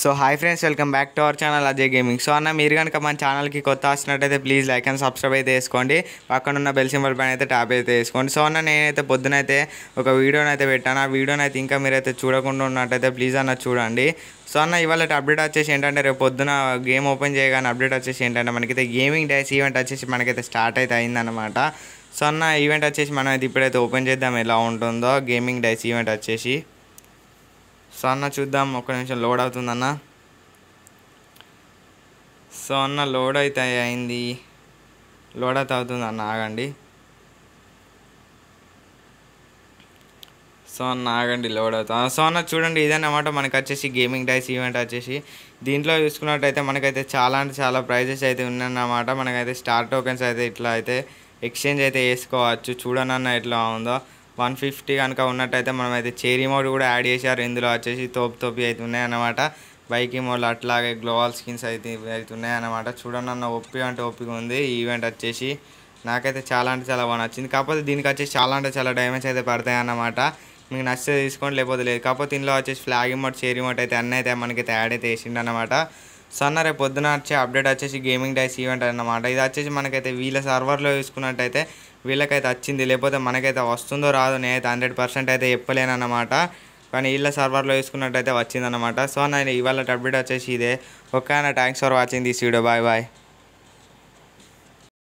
so hi friends welcome back to our channel Ajay gaming so అన్న మీరు కనుక మన ఛానల్కి కొత్త వచ్చినట్టయితే ప్లీజ్ లైక్ అండ్ సబ్స్క్రైబ్ అయితే వేసుకోండి పక్కన ఉన్న బెల్ సింబల్ పైన అయితే ట్యాప్ అయితే వేసుకోండి సో అన్న నేనైతే పొద్దునైతే ఒక వీడియోని అయితే పెట్టాను ఆ వీడియోని అయితే ఇంకా మీరైతే చూడకుండా ఉన్నట్టయితే ప్లీజ్ అన్న చూడండి సో అన్న ఇవాళ అప్డేట్ వచ్చేసి ఏంటంటే రేపు పొద్దున గేమ్ ఓపెన్ చేయగానే అప్డేట్ వచ్చేసి ఏంటంటే మనకైతే గేమింగ్ డైస్ ఈవెంట్ వచ్చేసి మనకైతే స్టార్ట్ అయితే అయిందనమాట సో అన్న ఈవెంట్ వచ్చేసి మనం అయితే ఇప్పుడైతే ఓపెన్ చేద్దాం ఎలా ఉంటుందో గేమింగ్ డైస్ ఈవెంట్ వచ్చేసి సో అన్న చూద్దాం ఒక నిమిషం లోడ్ అవుతుందన్న సో అన్న లోడ్ అయితే అయింది లోడ్ అయితే అవుతుంది అన్న ఆగండి సో అన్న ఆగండి లోడ్ అవుతా సో అన్న చూడండి అన్నమాట మనకు వచ్చేసి గేమింగ్ డైస్ ఈవెంట్ వచ్చేసి దీంట్లో చూసుకున్నట్టయితే మనకైతే చాలా అంటే చాలా ప్రైజెస్ అయితే ఉన్నాయన్నమాట మనకైతే స్టార్ టోకెన్స్ అయితే ఇట్లా అయితే ఎక్స్చేంజ్ అయితే వేసుకోవచ్చు చూడనన్న ఎట్లా ఉందో వన్ ఫిఫ్టీ కనుక ఉన్నట్టయితే మనం అయితే చేరీ మోడ్ కూడా యాడ్ చేశారు ఇందులో వచ్చేసి తోపు తోపి అయితే ఉన్నాయన్నమాట బైక్ మోడ్లు అట్లాగే గ్లోవల్ స్కిన్స్ అయితే అవుతున్నాయి అన్నమాట చూడండి అన్న ఒప్పి అంటే ఒప్పిక ఉంది ఈవెంట్ వచ్చేసి నాకైతే చాలా అంటే చాలా బాగా నచ్చింది కాకపోతే దీనికి వచ్చేసి చాలా అంటే చాలా డ్యామేజ్ అయితే పడతాయి అన్నమాట మీకు నచ్చితే తీసుకోండి లేకపోతే లేదు కాకపోతే ఇందులో వచ్చేసి ఫ్లాగ్ మోడ్ చేరీ మోడ్ అయితే అన్నీ అయితే మనకైతే యాడ్ అయితే వేసిండు సో అన్న రేపు పొద్దున వచ్చే అప్డేట్ వచ్చేసి గేమింగ్ డైస్ ఈవెంట్ అన్నమాట ఇది వచ్చేసి మనకైతే వీళ్ళ సర్వర్లో చూసుకున్నట్టయితే వీళ్ళకైతే వచ్చింది లేకపోతే మనకైతే వస్తుందో నేను నేనైతే హండ్రెడ్ పర్సెంట్ అయితే చెప్పలేను కానీ వీళ్ళ సర్వర్లో చూసుకున్నట్టయితే వచ్చిందనమాట సో నేను ఇవాళ అప్డేట్ వచ్చేసి ఇదే ఒక అన్న thanks for watching this video bye bye